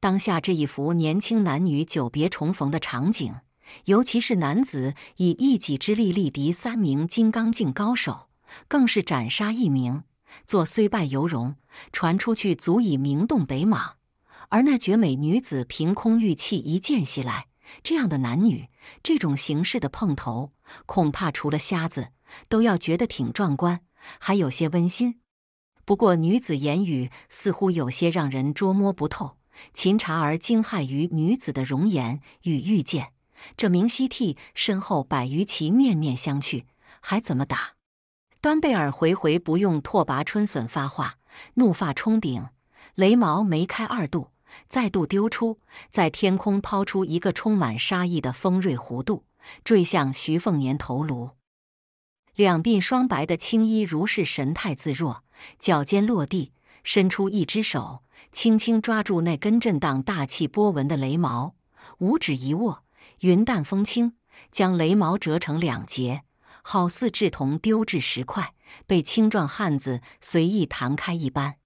当下这一幅年轻男女久别重逢的场景，尤其是男子以一己之力力敌三名金刚镜高手，更是斩杀一名，做虽败犹荣，传出去足以名动北莽。而那绝美女子凭空玉器一剑袭来，这样的男女，这种形式的碰头，恐怕除了瞎子，都要觉得挺壮观，还有些温馨。不过女子言语似乎有些让人捉摸不透。秦察儿惊骇于女子的容颜与遇见，这明熙替身后百余骑面面相觑，还怎么打？端贝尔回回不用拓跋春笋发话，怒发冲顶，雷毛眉开二度，再度丢出，在天空抛出一个充满杀意的锋锐弧度，坠向徐凤年头颅。两鬓霜白的青衣如是神态自若，脚尖落地，伸出一只手。轻轻抓住那根震荡大气波纹的雷毛，五指一握，云淡风轻，将雷毛折成两截，好似掷铜丢掷石块，被青壮汉子随意弹开一般。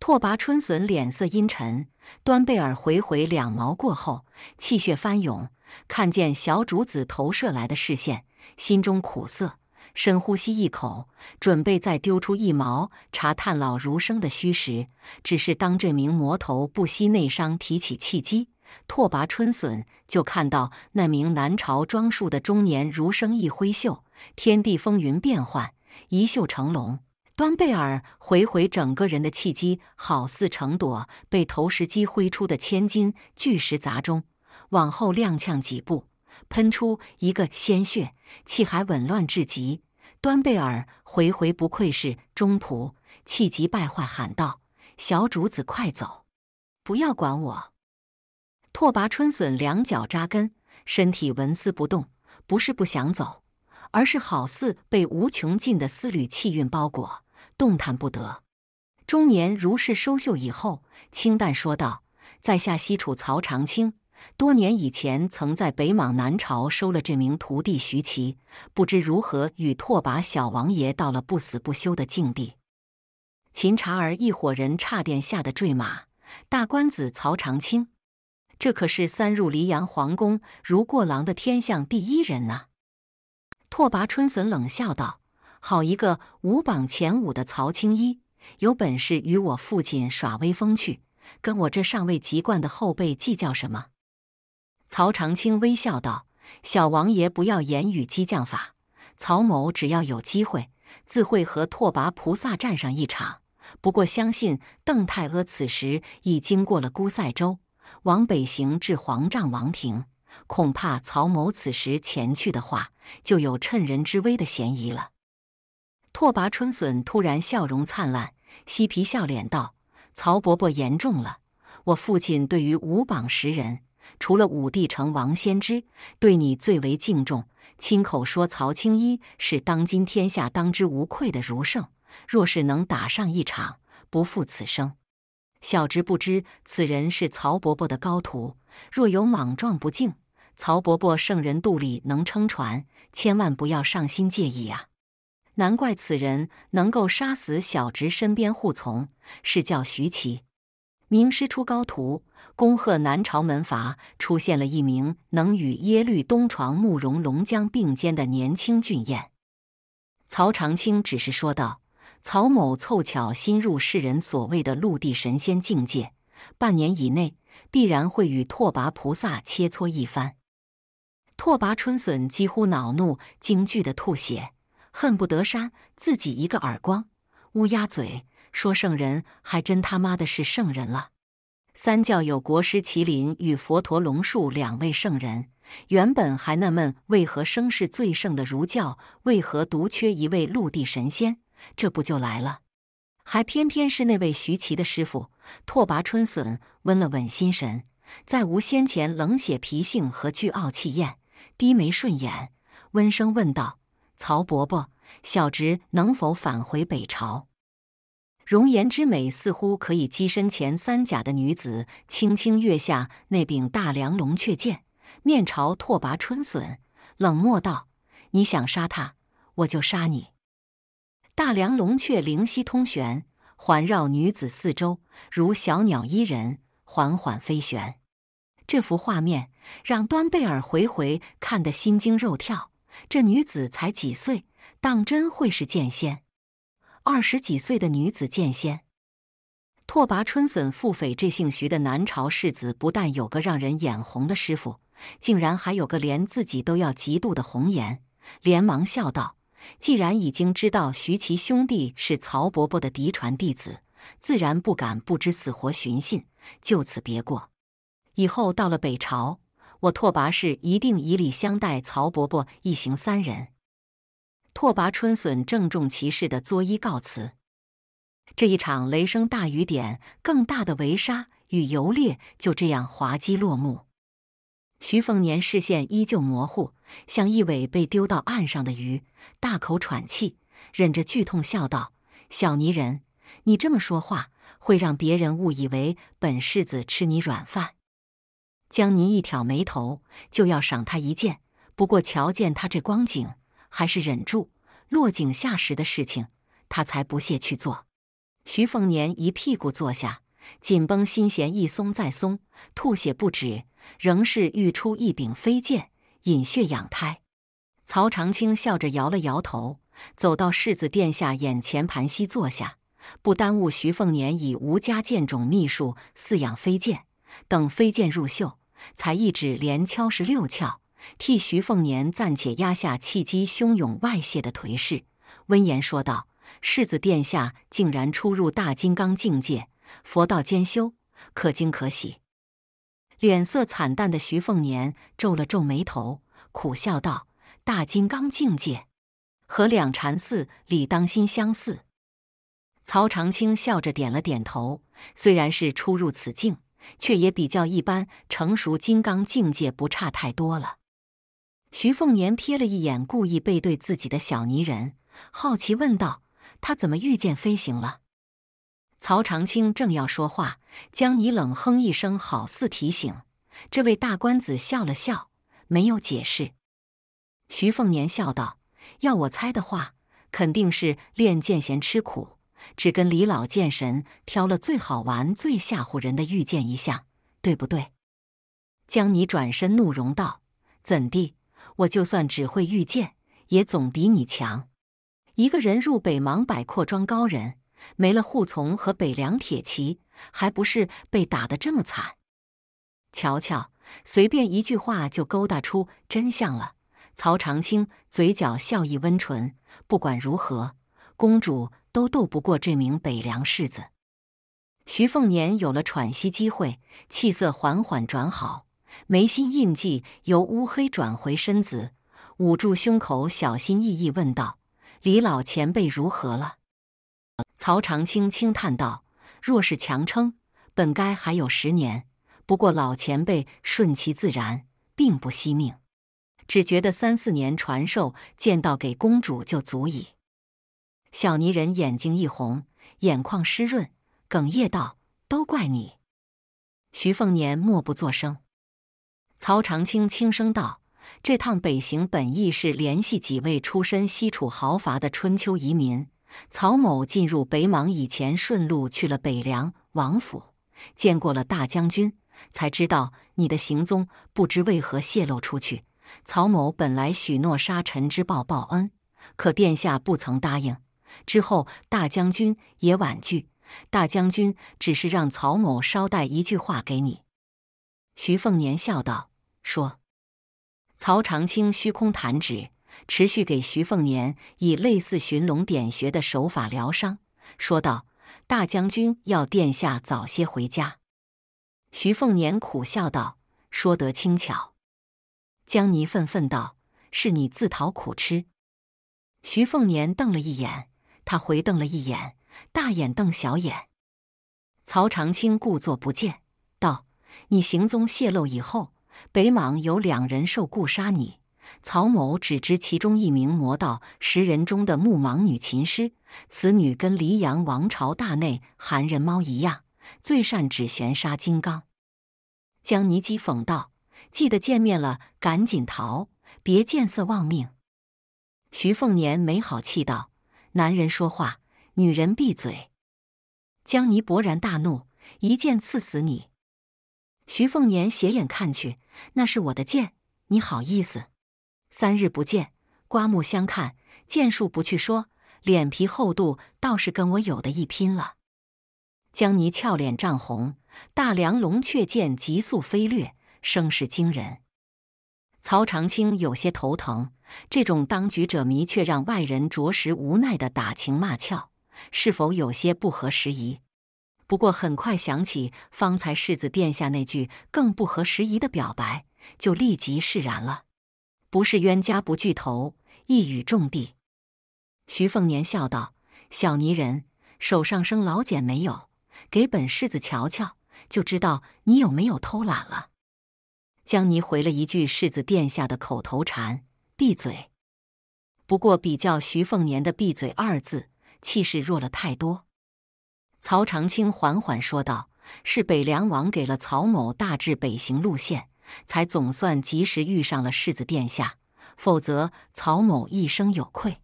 拓跋春笋脸色阴沉，端贝尔回回两毛过后，气血翻涌，看见小主子投射来的视线，心中苦涩。深呼吸一口，准备再丢出一毛查探老儒生的虚实。只是当这名魔头不惜内伤提起气机，拓跋春笋就看到那名南朝装束的中年儒生一挥袖，天地风云变幻，一袖成龙。端贝尔回回，整个人的契机好似成朵被投石机挥出的千斤巨石砸中，往后踉跄几步，喷出一个鲜血，气海紊乱至极。端贝尔回回不愧是中仆，气急败坏喊道：“小主子，快走，不要管我！”拓跋春笋两脚扎根，身体纹丝不动，不是不想走，而是好似被无穷尽的丝缕气运包裹，动弹不得。中年如是收袖以后，清淡说道：“在下西楚曹长青。”多年以前，曾在北莽南朝收了这名徒弟徐齐，不知如何与拓跋小王爷到了不死不休的境地。秦察儿一伙人差点吓得坠马。大官子曹长青，这可是三入黎阳皇宫如过廊的天象第一人呐！拓跋春笋冷笑道：“好一个五榜前五的曹青衣，有本事与我父亲耍威风去，跟我这尚未及冠的后辈计较什么？”曹长青微笑道：“小王爷，不要言语激将法。曹某只要有机会，自会和拓跋菩萨战上一场。不过，相信邓太阿此时已经过了孤塞州，往北行至皇帐王庭，恐怕曹某此时前去的话，就有趁人之危的嫌疑了。”拓跋春笋突然笑容灿烂，嬉皮笑脸道：“曹伯伯，言重了。我父亲对于五榜十人。”除了武帝城王先知对你最为敬重，亲口说曹青一是当今天下当之无愧的儒圣，若是能打上一场，不负此生。小侄不知此人是曹伯伯的高徒，若有莽撞不敬，曹伯伯圣人肚里能撑船，千万不要上心介意啊。难怪此人能够杀死小侄身边护从，是叫徐奇。名师出高徒，恭贺南朝门阀出现了一名能与耶律东床、慕容龙江并肩的年轻俊彦。曹长青只是说道：“曹某凑巧新入世人所谓的陆地神仙境界，半年以内必然会与拓跋菩萨切磋一番。”拓跋春笋几乎恼怒惊惧的吐血，恨不得扇自己一个耳光，乌鸦嘴。说圣人还真他妈的是圣人了，三教有国师麒麟与佛陀龙树两位圣人，原本还纳闷为何声势最盛的儒教为何独缺一位陆地神仙，这不就来了？还偏偏是那位徐奇的师傅拓跋春笋。温了稳心神，再无先前冷血脾性和倨傲气焰，低眉顺眼，温声问道：“曹伯伯，小侄能否返回北朝？”容颜之美似乎可以跻身前三甲的女子，轻轻跃下那柄大梁龙雀剑，面朝拓跋春笋，冷漠道：“你想杀他，我就杀你。”大梁龙雀灵犀通玄，环绕女子四周，如小鸟依人，缓缓飞旋。这幅画面让端贝尔回回看得心惊肉跳。这女子才几岁，当真会是剑仙？二十几岁的女子剑仙，拓跋春笋腹诽：这姓徐的南朝世子，不但有个让人眼红的师傅，竟然还有个连自己都要嫉妒的红颜。连忙笑道：“既然已经知道徐其兄弟是曹伯伯的嫡传弟子，自然不敢不知死活寻衅，就此别过。以后到了北朝，我拓跋氏一定以礼相待曹伯伯一行三人。”拓跋春笋郑重其事的作揖告辞，这一场雷声大雨点更大的围杀与游猎就这样滑稽落幕。徐凤年视线依旧模糊，像一尾被丢到岸上的鱼，大口喘气，忍着剧痛笑道：“小泥人，你这么说话会让别人误以为本世子吃你软饭。”江宁一挑眉头，就要赏他一剑，不过瞧见他这光景。还是忍住落井下石的事情，他才不屑去做。徐凤年一屁股坐下，紧绷心弦一松再松，吐血不止，仍是欲出一柄飞剑，引血养胎。曹长青笑着摇了摇头，走到世子殿下眼前盘膝坐下，不耽误徐凤年以吴家剑种秘术饲养飞剑，等飞剑入袖，才一指连敲十六窍。替徐凤年暂且压下气机汹涌外泄的颓势，温言说道：“世子殿下竟然出入大金刚境界，佛道兼修，可惊可喜。”脸色惨淡的徐凤年皱了皱眉头，苦笑道：“大金刚境界和两禅寺李当心相似。”曹长青笑着点了点头，虽然是出入此境，却也比较一般，成熟金刚境界不差太多了。徐凤年瞥了一眼故意背对自己的小泥人，好奇问道：“他怎么御剑飞行了？”曹长青正要说话，江泥冷哼一声，好似提醒这位大官子笑了笑，没有解释。徐凤年笑道：“要我猜的话，肯定是练剑闲吃苦，只跟李老剑神挑了最好玩、最吓唬人的御剑一项，对不对？”江泥转身怒容道：“怎地？”我就算只会御剑，也总比你强。一个人入北邙百阔庄，高人没了护从和北凉铁骑，还不是被打得这么惨？瞧瞧，随便一句话就勾搭出真相了。曹长青嘴角笑意温纯，不管如何，公主都斗不过这名北凉世子。徐凤年有了喘息机会，气色缓缓转好。眉心印记由乌黑转回深紫，捂住胸口，小心翼翼问道：“李老前辈如何了？”曹长青轻叹道：“若是强撑，本该还有十年。不过老前辈顺其自然，并不惜命，只觉得三四年传授见到给公主就足矣。”小泥人眼睛一红，眼眶湿润，哽咽道：“都怪你。”徐凤年默不作声。曹长青轻声道：“这趟北行本意是联系几位出身西楚豪伐的春秋遗民。曹某进入北莽以前，顺路去了北凉王府，见过了大将军，才知道你的行踪不知为何泄露出去。曹某本来许诺杀陈之豹报恩，可殿下不曾答应。之后大将军也婉拒，大将军只是让曹某捎带一句话给你。”徐凤年笑道。说：“曹长青虚空弹指，持续给徐凤年以类似寻龙点穴的手法疗伤。”说道：“大将军要殿下早些回家。”徐凤年苦笑道：“说得轻巧。”江泥愤愤道：“是你自讨苦吃。”徐凤年瞪了一眼，他回瞪了一眼，大眼瞪小眼。曹长青故作不见，道：“你行踪泄露以后。”北莽有两人受雇杀你，曹某只知其中一名魔道十人中的木莽女琴师，此女跟黎阳王朝大内寒人猫一样，最善指玄杀金刚。江尼讥讽道：“记得见面了，赶紧逃，别见色忘命。”徐凤年没好气道：“男人说话，女人闭嘴。”江尼勃然大怒，一剑刺死你。徐凤年斜眼看去，那是我的剑，你好意思？三日不见，刮目相看，剑术不去说，脸皮厚度倒是跟我有的一拼了。江离俏脸涨红，大梁龙雀剑急速飞掠，声势惊人。曹长青有些头疼，这种当局者迷却让外人着实无奈的打情骂俏，是否有些不合时宜？不过很快想起方才世子殿下那句更不合时宜的表白，就立即释然了。不是冤家不聚头，一语中的。徐凤年笑道：“小泥人手上生老茧没有？给本世子瞧瞧，就知道你有没有偷懒了。”江泥回了一句世子殿下的口头禅：“闭嘴。”不过比较徐凤年的“闭嘴”二字，气势弱了太多。曹长青缓缓说道：“是北凉王给了曹某大致北行路线，才总算及时遇上了世子殿下，否则曹某一生有愧。”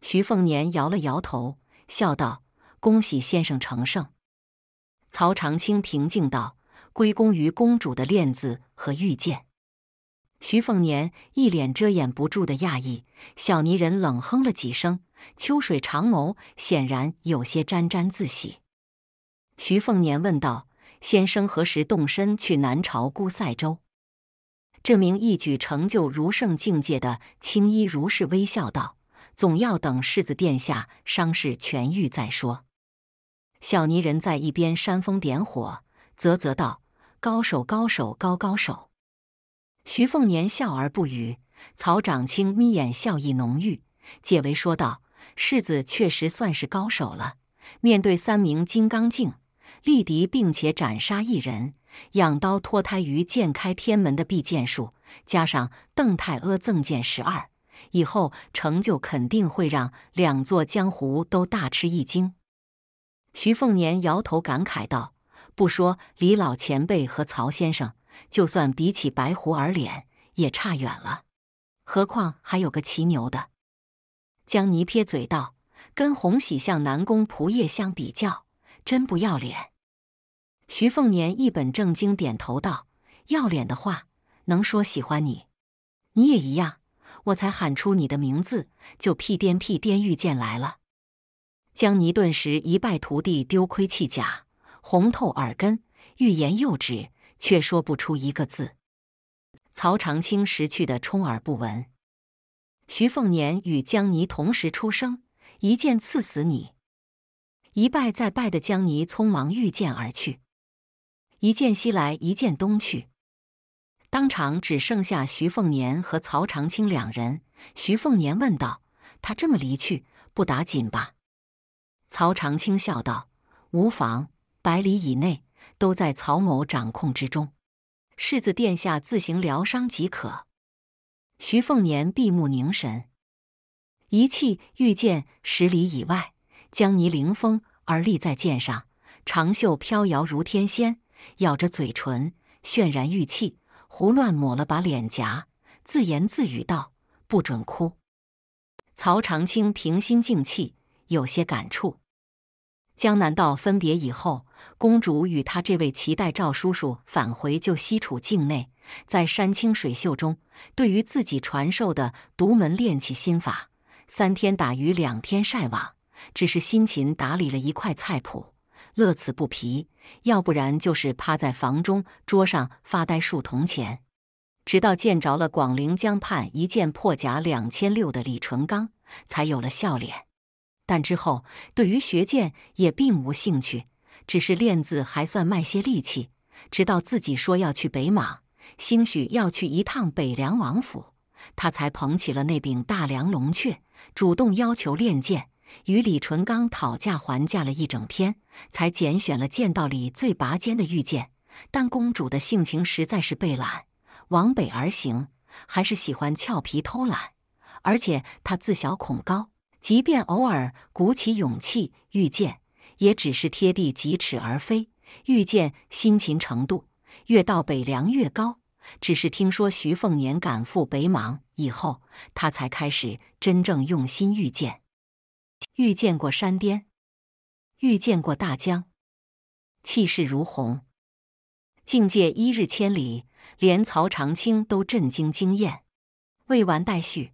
徐凤年摇了摇头，笑道：“恭喜先生成圣。”曹长青平静道：“归功于公主的链子和玉剑。”徐凤年一脸遮掩不住的讶异，小泥人冷哼了几声。秋水长眸，显然有些沾沾自喜。徐凤年问道：“先生何时动身去南朝孤塞州？”这名一举成就儒圣境界的青衣如是微笑道：“总要等世子殿下伤势痊愈再说。”小泥人在一边煽风点火，啧啧道：“高手，高手，高高手！”徐凤年笑而不语。曹长青眯眼，笑意浓郁，解围说道。世子确实算是高手了，面对三名金刚镜力敌，并且斩杀一人，养刀脱胎于剑开天门的必剑术，加上邓太阿赠剑十二，以后成就肯定会让两座江湖都大吃一惊。徐凤年摇头感慨道：“不说李老前辈和曹先生，就算比起白狐儿脸也差远了，何况还有个骑牛的。”江倪撇嘴道：“跟红喜向南宫仆夜相比较，真不要脸。”徐凤年一本正经点头道：“要脸的话，能说喜欢你？你也一样。我才喊出你的名字，就屁颠屁颠遇见来了。”江倪顿时一败涂地，丢盔弃甲，红透耳根，欲言又止，却说不出一个字。曹长青识趣的充耳不闻。徐凤年与江离同时出声，一剑刺死你。一拜再拜的江离匆忙御剑而去，一剑西来，一剑东去，当场只剩下徐凤年和曹长青两人。徐凤年问道：“他这么离去，不打紧吧？”曹长青笑道：“无妨，百里以内都在曹某掌控之中，世子殿下自行疗伤即可。”徐凤年闭目凝神，一气御剑十里以外，将泥凌风而立在剑上，长袖飘摇如天仙，咬着嘴唇，泫然玉气，胡乱抹了把脸颊，自言自语道：“不准哭。”曹长青平心静气，有些感触。江南道分别以后，公主与她这位齐代赵叔叔返回旧西楚境内，在山清水秀中，对于自己传授的独门练气心法，三天打鱼两天晒网，只是辛勤打理了一块菜圃，乐此不疲；要不然就是趴在房中桌上发呆数铜钱，直到见着了广陵江畔一件破甲两千六的李淳罡，才有了笑脸。但之后，对于学剑也并无兴趣，只是练字还算卖些力气。直到自己说要去北莽，兴许要去一趟北凉王府，他才捧起了那柄大梁龙雀，主动要求练剑，与李淳罡讨价还价了一整天，才拣选了剑道里最拔尖的玉剑。但公主的性情实在是被懒，往北而行，还是喜欢俏皮偷懒，而且她自小恐高。即便偶尔鼓起勇气遇见，也只是贴地几尺而飞。遇见辛勤程度越到北凉越高，只是听说徐凤年赶赴北莽以后，他才开始真正用心遇见。遇见过山巅，遇见过大江，气势如虹，境界一日千里，连曹长青都震惊惊艳。未完待续。